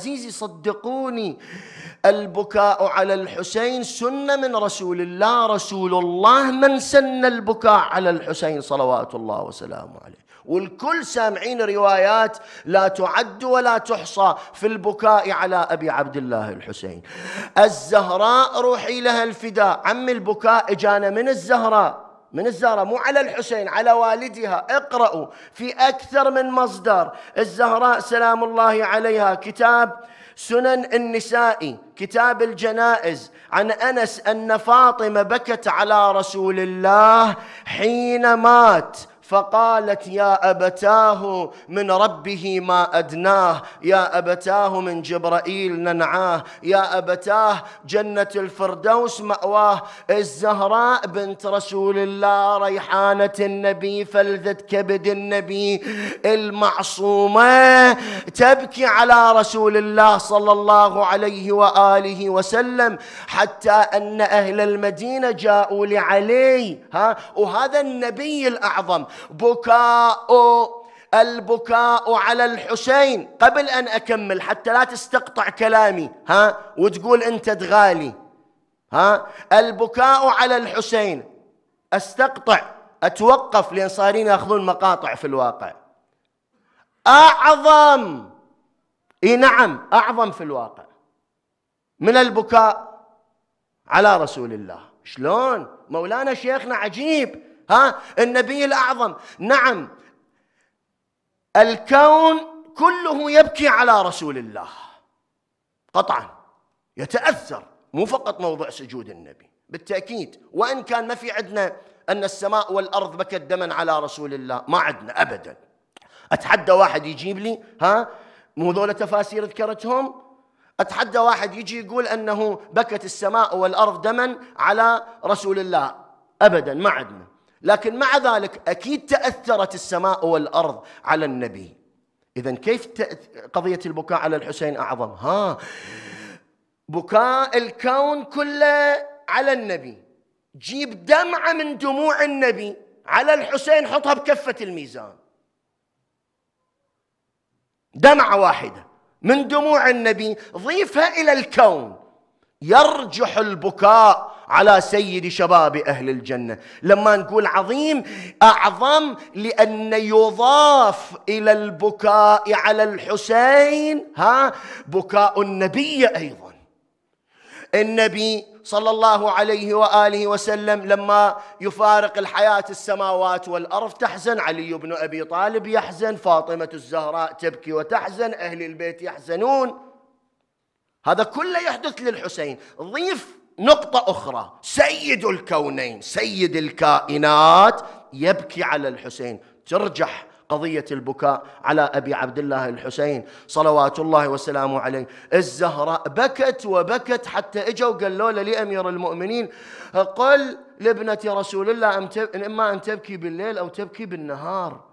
عزيزي صدقوني البكاء على الحسين سنه من رسول الله رسول الله من سن البكاء على الحسين صلوات الله وسلامه عليه والكل سامعين روايات لا تعد ولا تحصى في البكاء على ابي عبد الله الحسين الزهراء روحي لها الفداء عم البكاء اجانا من الزهراء من الزهرة مو على الحسين على والدها اقرأوا في أكثر من مصدر الزهراء سلام الله عليها كتاب سنن النسائي كتاب الجنائز عن أنس أن فاطمة بكت على رسول الله حين مات فقالت يا أبتاه من ربه ما أدناه يا أبتاه من جبرائيل ننعاه يا أبتاه جنة الفردوس مأواه الزهراء بنت رسول الله ريحانة النبي فلذة كبد النبي المعصومة تبكي على رسول الله صلى الله عليه وآله وسلم حتى أن أهل المدينة جاءوا لعلي ها وهذا النبي الأعظم بكاء البكاء على الحسين قبل أن أكمل حتى لا تستقطع كلامي ها وتقول أنت تغالي ها البكاء على الحسين أستقطع أتوقف لأن صارين يأخذون مقاطع في الواقع أعظم إي نعم أعظم في الواقع من البكاء على رسول الله شلون مولانا شيخنا عجيب ها النبي الأعظم نعم الكون كله يبكي على رسول الله قطعا يتأثر مو فقط موضع سجود النبي بالتأكيد وإن كان ما في عندنا أن السماء والأرض بكت دما على رسول الله ما عندنا أبدا أتحدى واحد يجيب لي ها مو ذولا تفاسير ذكرتهم أتحدى واحد يجي يقول أنه بكت السماء والأرض دما على رسول الله أبدا ما عندنا لكن مع ذلك اكيد تاثرت السماء والارض على النبي اذا كيف قضيه البكاء على الحسين اعظم ها بكاء الكون كله على النبي جيب دمعه من دموع النبي على الحسين حطها بكفه الميزان دمعه واحده من دموع النبي ضيفها الى الكون يرجح البكاء على سيد شباب أهل الجنة لما نقول عظيم أعظم لأن يضاف إلى البكاء على الحسين ها بكاء النبي أيضا النبي صلى الله عليه واله وسلم لما يفارق الحياه السماوات والارض تحزن علي بن ابي طالب يحزن فاطمه الزهراء تبكي وتحزن اهل البيت يحزنون هذا كله يحدث للحسين ضيف نقطة أخرى سيد الكونين سيد الكائنات يبكي على الحسين ترجح قضية البكاء على أبي عبد الله الحسين صلوات الله وسلامه عليه الزهراء بكت وبكت حتى إجوا قالوا له لأمير المؤمنين قل لابنة رسول الله إما أن تبكي بالليل أو تبكي بالنهار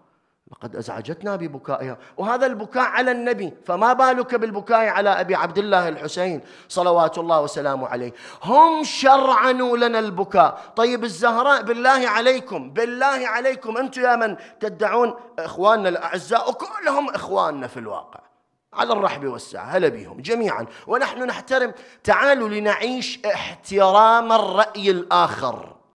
لقد أزعجتنا ببكائها وهذا البكاء على النبي فما بالك بالبكاء على أبي عبد الله الحسين صلوات الله وسلامه عليه هم شرعنوا لنا البكاء طيب الزهراء بالله عليكم بالله عليكم أنتم يا من تدعون إخواننا الأعزاء وكلهم إخواننا في الواقع على الرحب والسعة هلا بهم جميعا ونحن نحترم تعالوا لنعيش احترام الرأي الآخر